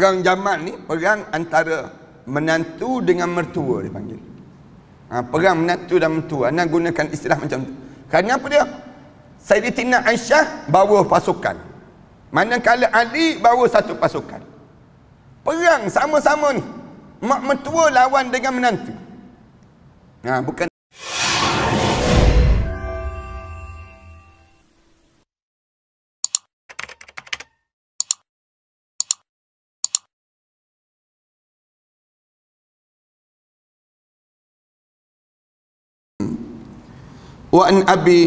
perang zaman ni perang antara menantu dengan mertua dipanggil. Ha, perang menantu dan mertua. Anda gunakan istilah macam tu. Kerana apa dia? Sayyidina Aisyah bawa pasukan. Manakala Ali bawa satu pasukan. Perang sama-sama ni. Mak mertua lawan dengan menantu. Ha, bukan وأن أبي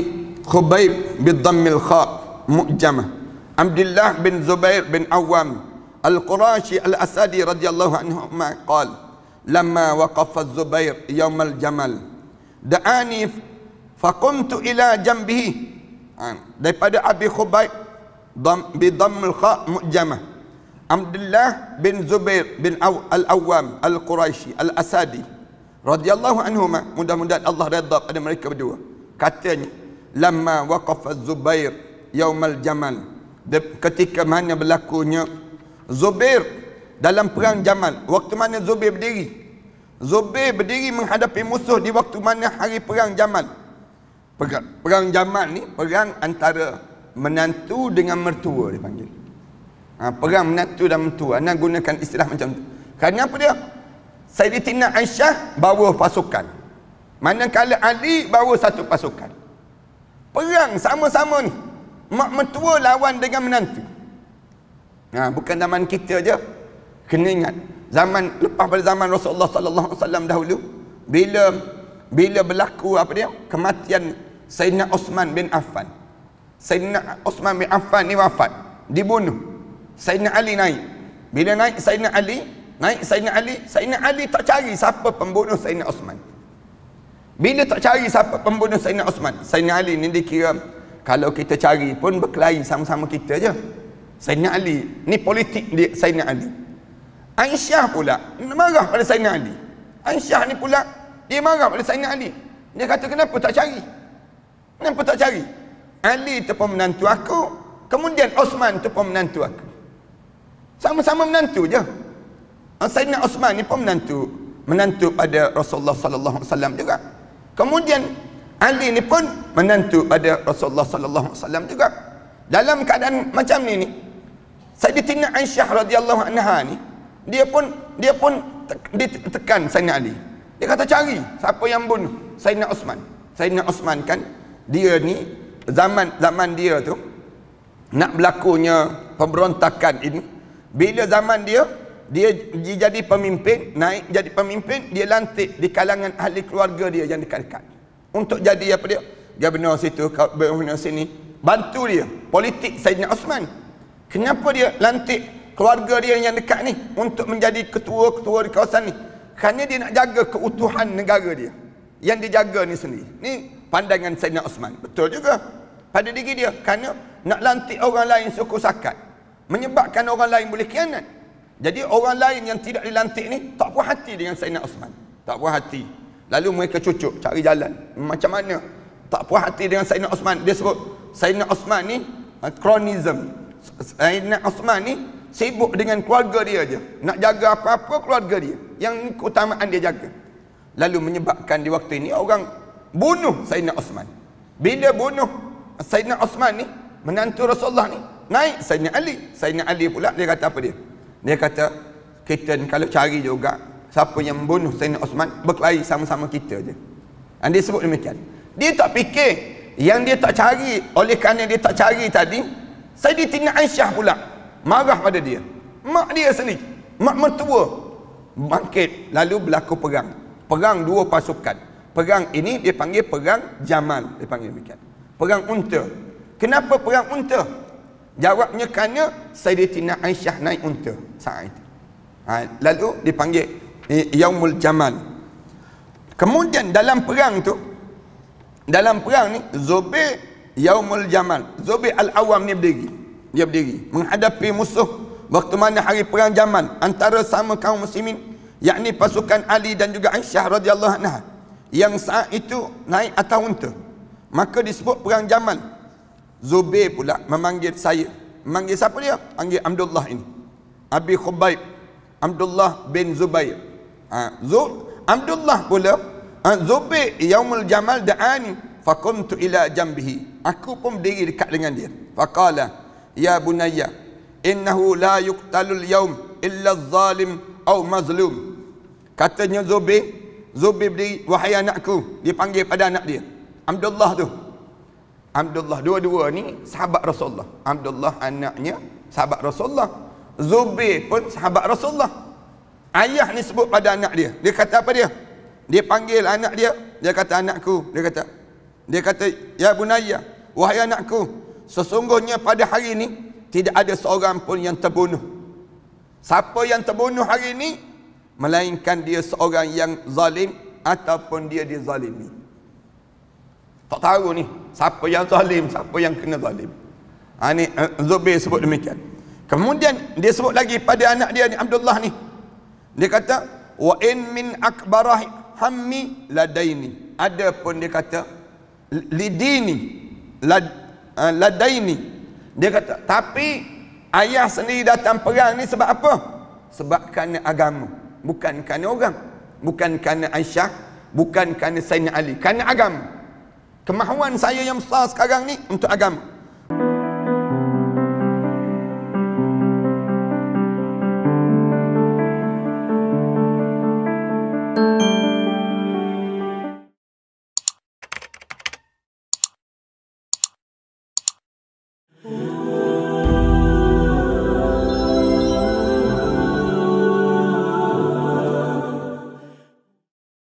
خبيب بالضم الخاء مؤجمة عبد الله بن زبير بن عوام القراشي الأسدي رضي الله عنهما قال لما وقف الزبير يوم الجمل دعاني فقمت إلى جنبه daripada Abi Khubayb bidammil kha mu'jamah Abdullah bin Zubair bin Al-Awwam Al-Quraisy Al-Asadi radhiyallahu anhuma mudah-mudahan Allah redha pada mereka berdua katanya lama waqafa Zubair yaumal Jamal ketika mana berlakunya Zubair dalam perang Jamal waktu mana Zubair berdiri Zubair berdiri menghadapi musuh di waktu mana hari perang Jamal perang, perang Jamal ni perang antara menantu dengan mertua dipanggil ha, perang menantu dan mertua anda gunakan istilah macam tu kerana apa dia Sayyidina Aisyah bawa pasukan Manakala Ali bawa satu pasukan. Perang sama-sama ni. Mak metua lawan dengan menantu. Nah, ha, bukan zaman kita je. Kena ingat. Zaman lepas pada zaman Rasulullah sallallahu alaihi wasallam dahulu bila bila berlaku apa dia? Kematian Sayyidina Osman bin Affan. Sayyidina Osman bin Affan ni wafat, dibunuh. Sayyidina Ali naik. Bila naik Sayyidina Ali, naik Sayyidina Ali, Sayyidina Ali tak cari siapa pembunuh Sayyidina Osman. Bila tak cari siapa pembunuh Sayyidina Osman, Sayyidina Ali ni dikira kalau kita cari pun berkelahi sama-sama kita je. Sayyidina Ali, ni politik dia Sayyidina Ali. Aisyah pula marah pada Sayyidina Ali. Aisyah ni pula dia marah pada Sayyidina Ali. Dia kata kenapa tak cari? Kenapa tak cari? Ali tu pun menantu aku, kemudian Osman tu pun menantu aku. Sama-sama menantu je. Sayyidina Osman ni pun menantu menantu pada Rasulullah sallallahu alaihi wasallam juga. Kemudian Ali ni pun menantu pada Rasulullah sallallahu alaihi wasallam juga. Dalam keadaan macam ni ni. Sayyidatina Aisyah radhiyallahu anha ni dia pun dia pun ditekan Sayyidina Ali. Dia kata cari siapa yang bunuh Sayyidina Osman. Sayyidina Osman kan dia ni zaman zaman dia tu nak berlakunya pemberontakan ini bila zaman dia dia, jadi pemimpin, naik jadi pemimpin, dia lantik di kalangan ahli keluarga dia yang dekat-dekat. Untuk jadi apa dia? Gubernur situ, gubernur sini. Bantu dia. Politik Sayyidina Osman. Kenapa dia lantik keluarga dia yang dekat ni untuk menjadi ketua-ketua di kawasan ni? Kerana dia nak jaga keutuhan negara dia. Yang dijaga ni sendiri. Ni pandangan Sayyidina Osman. Betul juga. Pada diri dia. Kerana nak lantik orang lain suku sakat. Menyebabkan orang lain boleh kianat. Jadi orang lain yang tidak dilantik ni tak puas hati dengan Saidina Osman. Tak puas hati. Lalu mereka cucuk cari jalan. Macam mana? Tak puas hati dengan Saidina Osman. Dia sebut Saidina Osman ni ah, kronism. Saidina Osman ni sibuk dengan keluarga dia aja. Nak jaga apa-apa keluarga dia. Yang keutamaan dia jaga. Lalu menyebabkan di waktu ini orang bunuh Saidina Osman. Bila bunuh Saidina Osman ni, menantu Rasulullah ni, naik Saidina Ali. Saidina Ali pula dia kata apa dia? Dia kata kita kalau cari juga siapa yang membunuh Sayyidina Osman berkelahi sama-sama kita je. Dan ah, dia sebut demikian. Dia tak fikir yang dia tak cari oleh kerana dia tak cari tadi Sayyidina Aisyah pula marah pada dia. Mak dia sendiri, mak mertua bangkit lalu berlaku perang. Perang dua pasukan. Perang ini dia panggil perang Jamal, dia panggil demikian. Perang unta. Kenapa perang unta? Jawabnya kerana Sayyidatina Aisyah naik unta saat itu. Ha, lalu dipanggil Yaumul Jamal. Kemudian dalam perang tu dalam perang ni Zubair Yaumul Jamal. Zubair Al-Awam ni berdiri. Dia berdiri menghadapi musuh waktu mana hari perang Jamal antara sama kaum muslimin yakni pasukan Ali dan juga Aisyah radhiyallahu anha yang saat itu naik atau unta. Maka disebut perang Jamal. Zubair pula memanggil saya. Memanggil siapa dia? Panggil Abdullah ini. Abi Khubaib. Abdullah bin Zubair. Ha, Zub, Abdullah pula. Ha, Zubair yaumul jamal da'ani. Fakuntu ila jambihi. Aku pun berdiri dekat dengan dia. Fakala. Ya bunayya. Innahu la yuqtalul yaum illa zalim au mazlum. Katanya Zubair. Zubair berdiri. Wahai anakku. Dia panggil pada anak dia. Abdullah tu. Abdullah dua-dua ni sahabat Rasulullah. Abdullah anaknya sahabat Rasulullah. Zubair pun sahabat Rasulullah. Ayah ni sebut pada anak dia. Dia kata apa dia? Dia panggil anak dia, dia kata anakku, dia kata dia kata ya bunayya, wahai anakku, sesungguhnya pada hari ini tidak ada seorang pun yang terbunuh. Siapa yang terbunuh hari ini melainkan dia seorang yang zalim ataupun dia dizalimi. Tak tahu ni siapa yang zalim, siapa yang kena zalim. Ha ni eh, Zubair sebut demikian. Kemudian dia sebut lagi pada anak dia ni Abdullah ni. Dia kata wa in min akbarah hammi ladaini. Adapun dia kata lidini lad eh, ladaini. Dia kata tapi ayah sendiri datang perang ni sebab apa? Sebab kerana agama, bukan kerana orang. Bukan kerana Aisyah, bukan kerana Sayyidina Ali, kerana agama kemahuan saya yang besar sekarang ni untuk agama